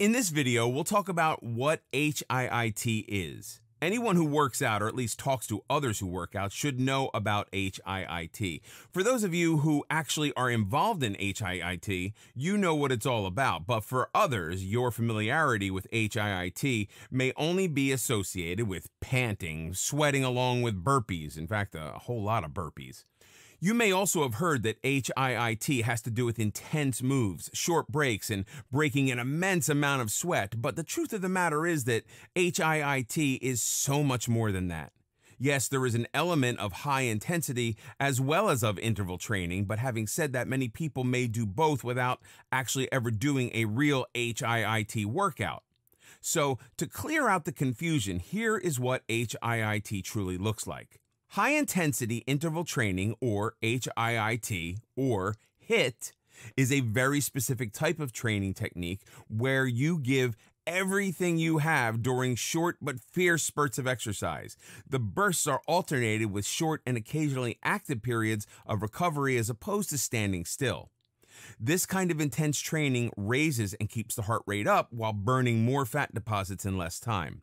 In this video, we'll talk about what HIIT is. Anyone who works out, or at least talks to others who work out, should know about HIIT. For those of you who actually are involved in HIIT, you know what it's all about. But for others, your familiarity with HIIT may only be associated with panting, sweating along with burpees. In fact, a whole lot of burpees. You may also have heard that HIIT has to do with intense moves, short breaks, and breaking an immense amount of sweat, but the truth of the matter is that HIIT is so much more than that. Yes, there is an element of high intensity as well as of interval training, but having said that, many people may do both without actually ever doing a real HIIT workout. So, to clear out the confusion, here is what HIIT truly looks like. High intensity interval training, or HIIT, or HIT, is a very specific type of training technique where you give everything you have during short but fierce spurts of exercise. The bursts are alternated with short and occasionally active periods of recovery as opposed to standing still. This kind of intense training raises and keeps the heart rate up while burning more fat deposits in less time.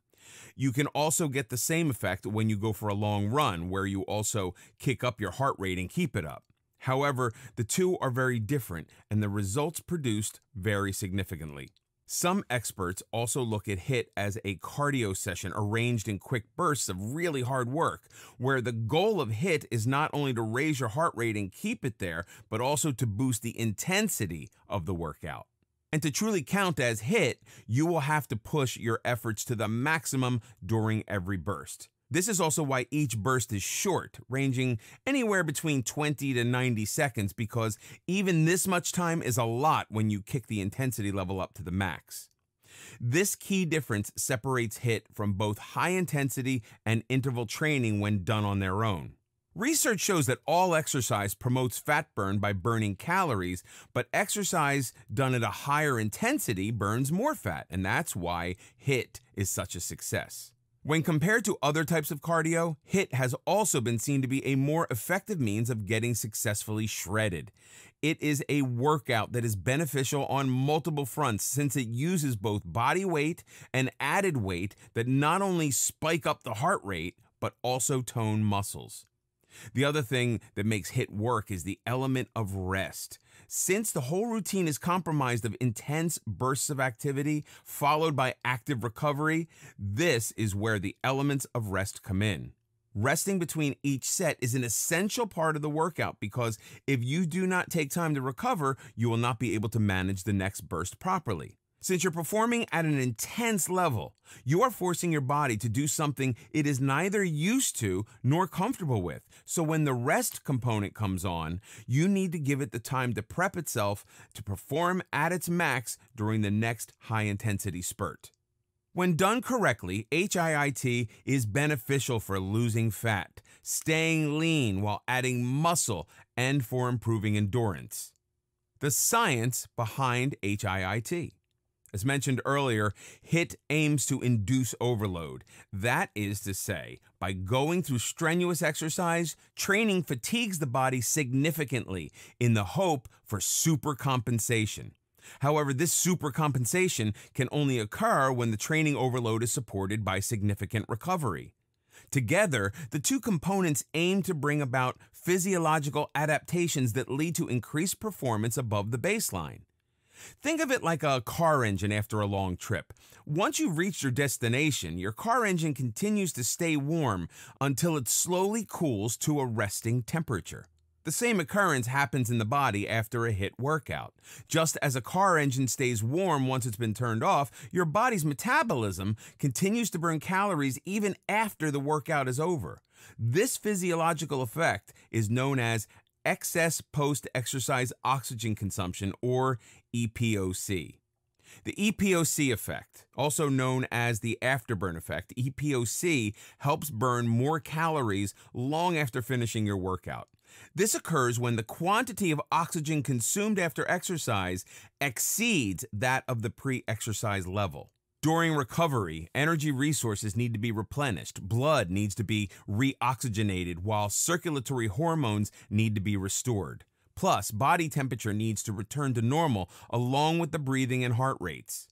You can also get the same effect when you go for a long run, where you also kick up your heart rate and keep it up. However, the two are very different, and the results produced vary significantly. Some experts also look at HIT as a cardio session arranged in quick bursts of really hard work, where the goal of HIT is not only to raise your heart rate and keep it there, but also to boost the intensity of the workout. And to truly count as hit, you will have to push your efforts to the maximum during every burst. This is also why each burst is short, ranging anywhere between 20 to 90 seconds, because even this much time is a lot when you kick the intensity level up to the max. This key difference separates HIT from both high intensity and interval training when done on their own. Research shows that all exercise promotes fat burn by burning calories, but exercise done at a higher intensity burns more fat, and that's why HIT is such a success. When compared to other types of cardio, HIT has also been seen to be a more effective means of getting successfully shredded. It is a workout that is beneficial on multiple fronts since it uses both body weight and added weight that not only spike up the heart rate, but also tone muscles. The other thing that makes HIT work is the element of rest. Since the whole routine is compromised of intense bursts of activity followed by active recovery, this is where the elements of rest come in. Resting between each set is an essential part of the workout because if you do not take time to recover, you will not be able to manage the next burst properly. Since you're performing at an intense level, you're forcing your body to do something it is neither used to nor comfortable with. So when the rest component comes on, you need to give it the time to prep itself to perform at its max during the next high intensity spurt. When done correctly, HIIT is beneficial for losing fat, staying lean while adding muscle, and for improving endurance. The science behind HIIT. As mentioned earlier, HIT aims to induce overload. That is to say, by going through strenuous exercise, training fatigues the body significantly in the hope for supercompensation. However, this supercompensation can only occur when the training overload is supported by significant recovery. Together, the two components aim to bring about physiological adaptations that lead to increased performance above the baseline. Think of it like a car engine after a long trip. Once you have reached your destination, your car engine continues to stay warm until it slowly cools to a resting temperature. The same occurrence happens in the body after a HIT workout. Just as a car engine stays warm once it's been turned off, your body's metabolism continues to burn calories even after the workout is over. This physiological effect is known as excess post exercise oxygen consumption, or EPOC. The EPOC effect, also known as the afterburn effect, EPOC helps burn more calories long after finishing your workout. This occurs when the quantity of oxygen consumed after exercise exceeds that of the pre exercise level. During recovery, energy resources need to be replenished, blood needs to be reoxygenated, while circulatory hormones need to be restored. Plus, body temperature needs to return to normal along with the breathing and heart rates.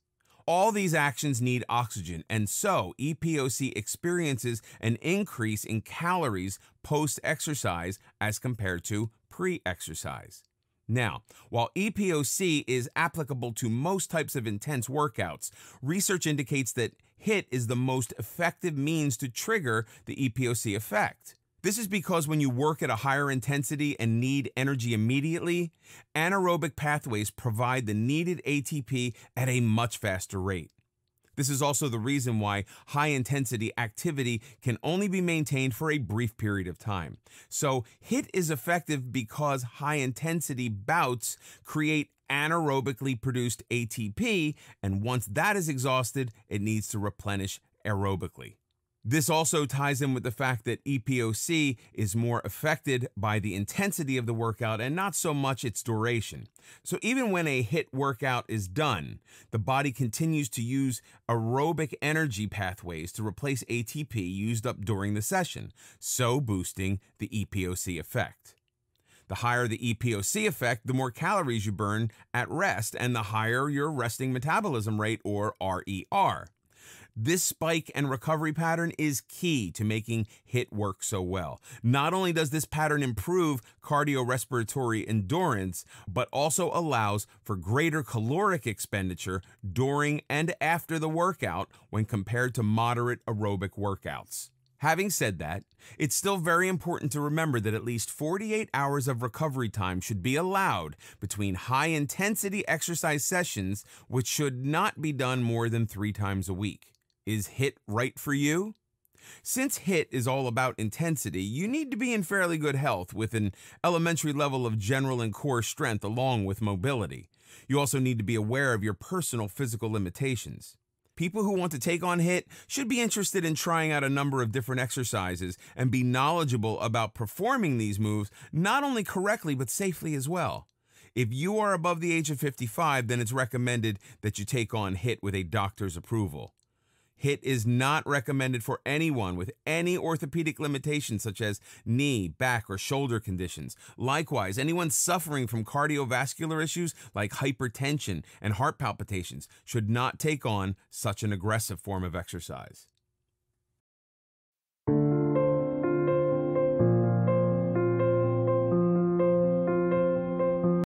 All these actions need oxygen, and so EPOC experiences an increase in calories post exercise as compared to pre exercise. Now, while EPOC is applicable to most types of intense workouts, research indicates that HIT is the most effective means to trigger the EPOC effect. This is because when you work at a higher intensity and need energy immediately, anaerobic pathways provide the needed ATP at a much faster rate. This is also the reason why high intensity activity can only be maintained for a brief period of time. So, HIT is effective because high intensity bouts create anaerobically produced ATP, and once that is exhausted, it needs to replenish aerobically. This also ties in with the fact that EPOC is more affected by the intensity of the workout and not so much its duration. So even when a HIT workout is done, the body continues to use aerobic energy pathways to replace ATP used up during the session, so boosting the EPOC effect. The higher the EPOC effect, the more calories you burn at rest and the higher your resting metabolism rate or RER. This spike and recovery pattern is key to making HIT work so well. Not only does this pattern improve cardiorespiratory endurance, but also allows for greater caloric expenditure during and after the workout when compared to moderate aerobic workouts. Having said that, it's still very important to remember that at least 48 hours of recovery time should be allowed between high intensity exercise sessions, which should not be done more than three times a week. Is HIT right for you? Since HIT is all about intensity, you need to be in fairly good health with an elementary level of general and core strength along with mobility. You also need to be aware of your personal physical limitations. People who want to take on HIT should be interested in trying out a number of different exercises and be knowledgeable about performing these moves not only correctly but safely as well. If you are above the age of 55, then it's recommended that you take on HIT with a doctor's approval. HIT is not recommended for anyone with any orthopedic limitations such as knee, back, or shoulder conditions. Likewise, anyone suffering from cardiovascular issues like hypertension and heart palpitations should not take on such an aggressive form of exercise.